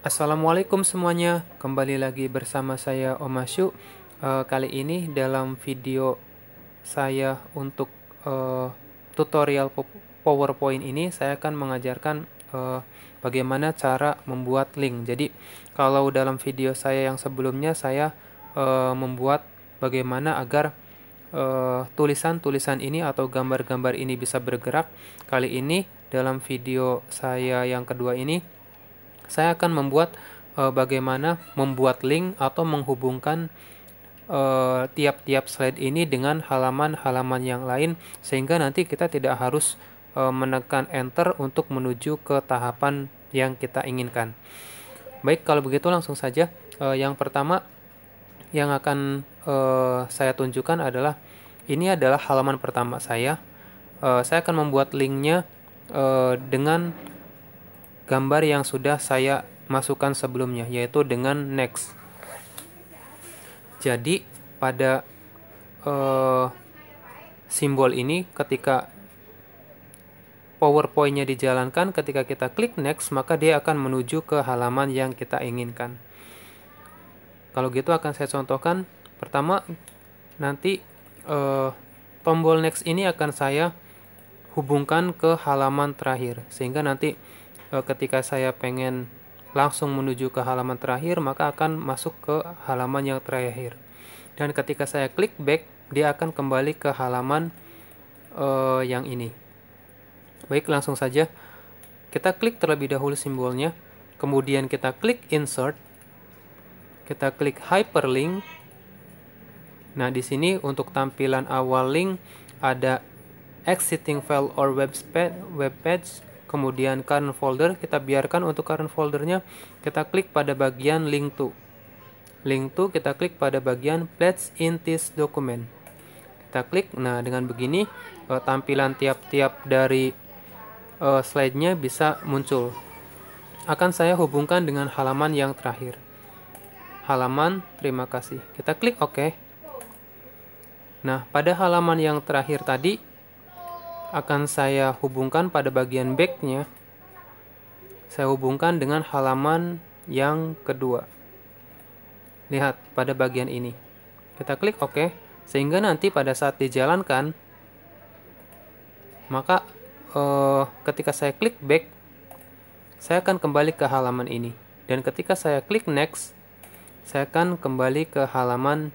Assalamualaikum semuanya, kembali lagi bersama saya Om Asyu. E, eh, kali ini dalam video saya untuk e, tutorial PowerPoint ini saya akan mengajarkan e, bagaimana cara membuat link. Jadi kalau dalam video saya yang sebelumnya saya e, membuat bagaimana agar tulisan-tulisan e, ini atau gambar-gambar ini bisa bergerak. Kali ini dalam video saya yang kedua ini saya akan membuat uh, bagaimana membuat link atau menghubungkan eh, tiap-tiap uh, slide ini dengan halaman-halaman yang lain sehingga nanti kita tidak harus uh, menekan enter untuk menuju ke tahapan yang kita inginkan. Baik, kalau begitu langsung saja uh, yang pertama yang akan uh, saya tunjukkan adalah ini adalah halaman pertama saya. Uh, saya akan membuat linknya uh, dengan gambar yang sudah saya masukkan sebelumnya yaitu dengan next jadi pada uh, simbol ini ketika powerpointnya dijalankan ketika kita klik next maka dia akan menuju ke halaman yang kita inginkan kalau gitu akan saya contohkan pertama nanti uh, tombol next ini akan saya hubungkan ke halaman terakhir sehingga nanti Eh, ketika saya pengen langsung menuju ke halaman terakhir maka akan masuk ke halaman yang terakhir dan ketika saya klik back dia akan kembali ke halaman uh, yang ini baik langsung saja kita klik terlebih dahulu simbolnya kemudian kita klik insert kita klik hyperlink nah di sini untuk tampilan awal link ada exiting file or web, web page kemudian current folder kita biarkan untuk current foldernya kita klik pada bagian link to link to kita klik pada bagian place in this document kita klik nah dengan begini uh, tampilan tiap-tiap dari uh, slide-nya bisa muncul akan saya hubungkan dengan halaman yang terakhir halaman terima kasih kita klik OK nah pada halaman yang terakhir tadi akan saya hubungkan pada bagian backnya saya hubungkan dengan halaman yang kedua lihat pada bagian ini kita klik OK sehingga nanti pada saat dijalankan maka eh, ketika saya klik back saya akan kembali ke halaman ini dan ketika saya klik next saya akan kembali ke halaman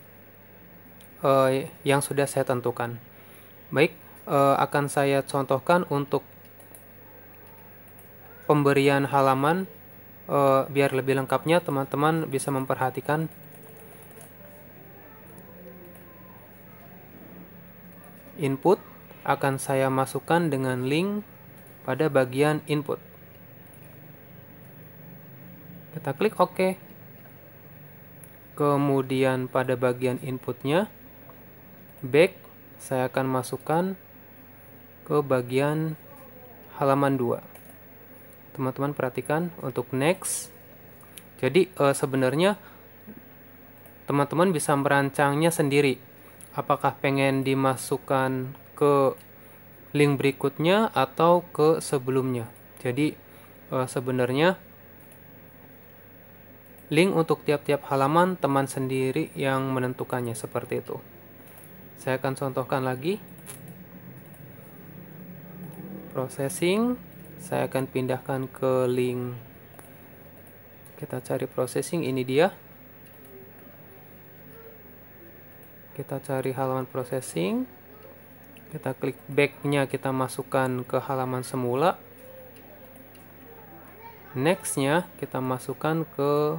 eh, yang sudah saya tentukan baik uh, akan saya contohkan untuk pemberian halaman uh, biar lebih lengkapnya teman-teman bisa memperhatikan input akan saya masukkan dengan link pada bagian input kita klik OK kemudian pada bagian inputnya back saya akan masukkan ke bagian halaman 2 teman-teman perhatikan untuk next jadi e, sebenarnya teman-teman bisa merancangnya sendiri apakah pengen dimasukkan ke link berikutnya atau ke sebelumnya jadi e, sebenarnya link untuk tiap-tiap halaman teman sendiri yang menentukannya seperti itu saya akan contohkan lagi processing saya akan pindahkan ke link kita cari processing ini dia kita cari halaman processing kita klik backnya kita masukkan ke halaman semula nextnya kita masukkan ke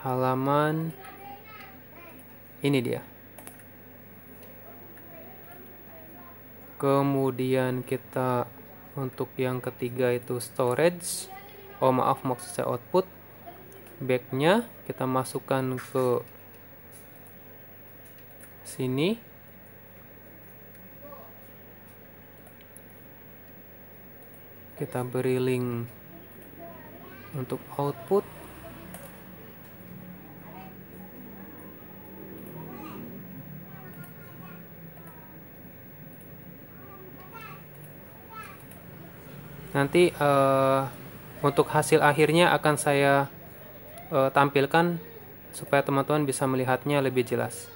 halaman ini dia kemudian kita untuk yang ketiga itu storage oh maaf maksud saya output backnya kita masukkan ke sini kita beri link untuk output nanti uh, untuk hasil akhirnya akan saya uh, tampilkan supaya teman-teman bisa melihatnya lebih jelas.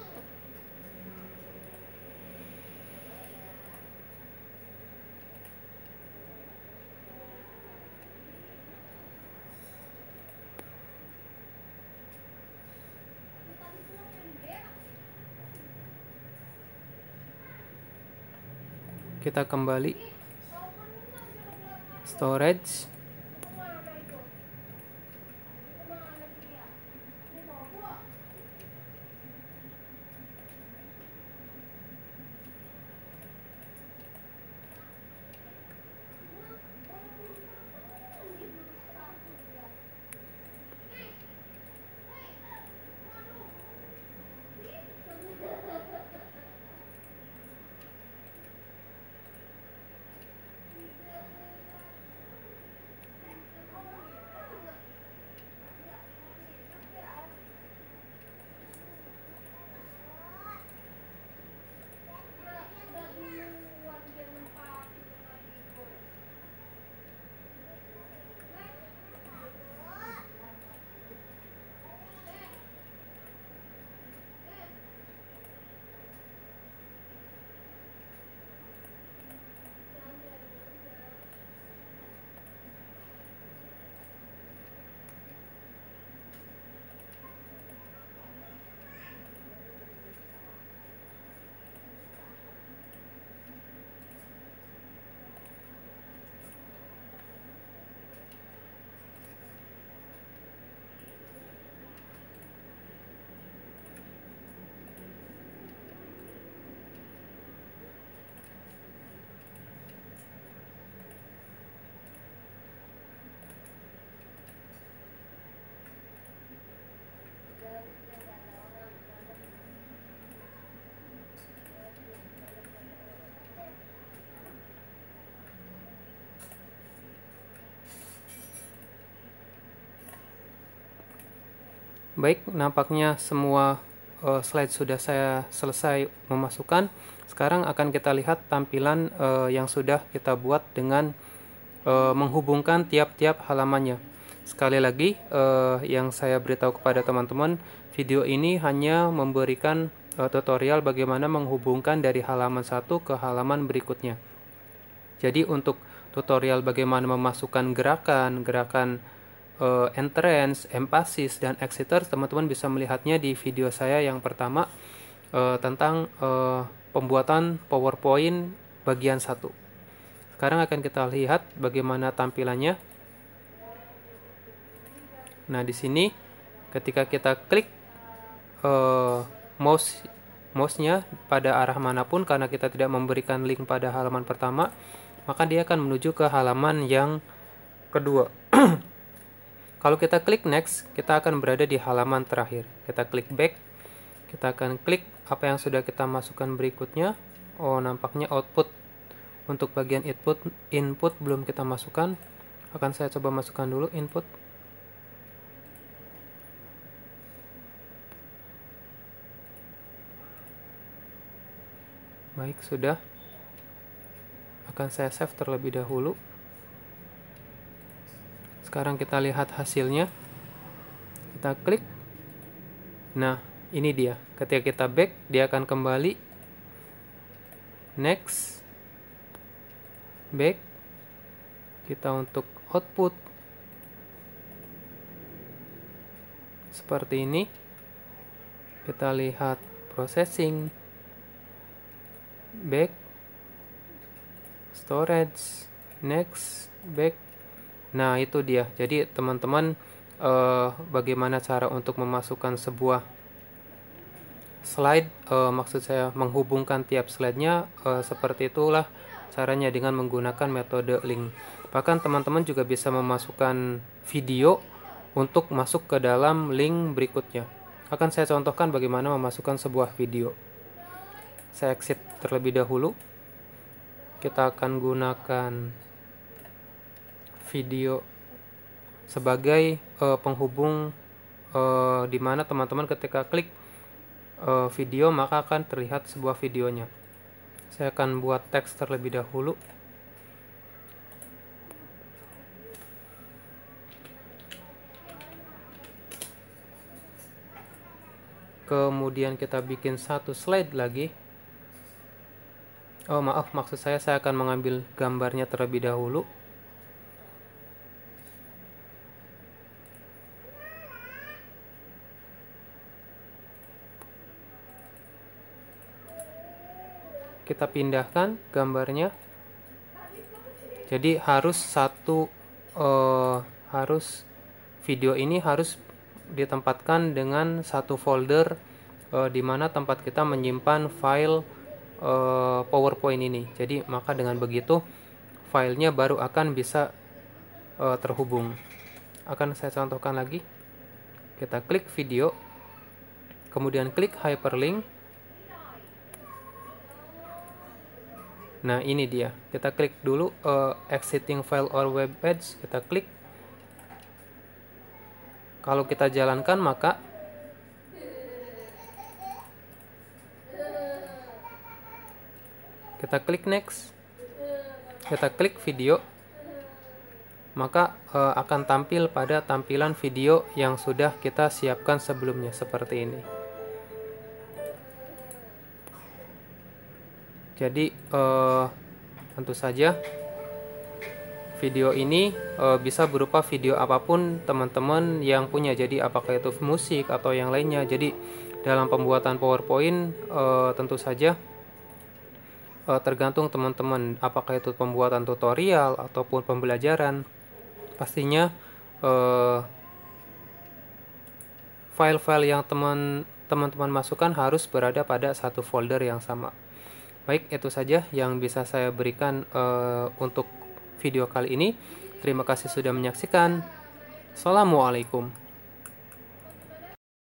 Kita kembali storage Baik, nampaknya semua uh, slide sudah saya selesai memasukkan. Sekarang akan kita lihat tampilan uh, yang sudah kita buat dengan uh, menghubungkan tiap-tiap halamannya. Sekali lagi, uh, yang saya beritahu kepada teman-teman, video ini hanya memberikan uh, tutorial bagaimana menghubungkan dari halaman satu ke halaman berikutnya. Jadi untuk tutorial bagaimana memasukkan gerakan, gerakan uh, entrance, emphasis, dan exiters teman-teman bisa melihatnya di video saya yang pertama uh, tentang uh, pembuatan PowerPoint bagian 1. Sekarang akan kita lihat bagaimana tampilannya. Nah, di sini ketika kita klik uh, mouse mouse-nya pada arah manapun karena kita tidak memberikan link pada halaman pertama, maka dia akan menuju ke halaman yang kedua. Kalau kita klik next, kita akan berada di halaman terakhir. Kita klik back, kita akan klik apa yang sudah kita masukkan berikutnya. Oh, nampaknya output untuk bagian input input belum kita masukkan. Akan saya coba masukkan dulu input. Baik, sudah. Akan saya save terlebih dahulu sekarang kita lihat hasilnya kita klik nah ini dia ketika kita back dia akan kembali next back kita untuk output seperti ini kita lihat processing back storage next back Nah, itu dia. Jadi, teman-teman, eh, bagaimana cara untuk memasukkan sebuah slide, eh, maksud saya menghubungkan tiap slide-nya eh, seperti itulah caranya dengan menggunakan metode link. Bahkan teman-teman juga bisa memasukkan video untuk masuk ke dalam link berikutnya. Akan saya contohkan bagaimana memasukkan sebuah video. Saya exit terlebih dahulu. Kita akan gunakan video sebagai uh, penghubung uh, di mana teman-teman ketika klik uh, video maka akan terlihat sebuah videonya. Saya akan buat teks terlebih dahulu. Kemudian kita bikin satu slide lagi. Oh maaf, maksud saya saya akan mengambil gambarnya terlebih dahulu. kita pindahkan gambarnya jadi harus satu uh, harus video ini harus ditempatkan dengan satu folder uh, di mana tempat kita menyimpan file uh, PowerPoint ini. Jadi maka dengan begitu filenya baru akan bisa uh, terhubung. Akan saya contohkan lagi. Kita klik video, kemudian klik hyperlink. Nah, ini dia. Kita klik dulu uh, exiting file or web page, kita klik. Kalau kita jalankan maka kita klik next. Kita klik video. Maka uh, akan tampil pada tampilan video yang sudah kita siapkan sebelumnya seperti ini. Jadi eh, tentu saja video ini eh, bisa berupa video apapun teman-teman yang punya jadi apakah itu musik atau yang lainnya jadi dalam pembuatan powerpoint eh, tentu saja eh, tergantung teman-teman apakah itu pembuatan tutorial ataupun pembelajaran pastinya file-file yang teman-teman masukkan harus berada pada satu folder yang sama Baik, itu saja yang bisa saya berikan uh, untuk video kali ini. Terima kasih sudah menyaksikan. Assalamualaikum.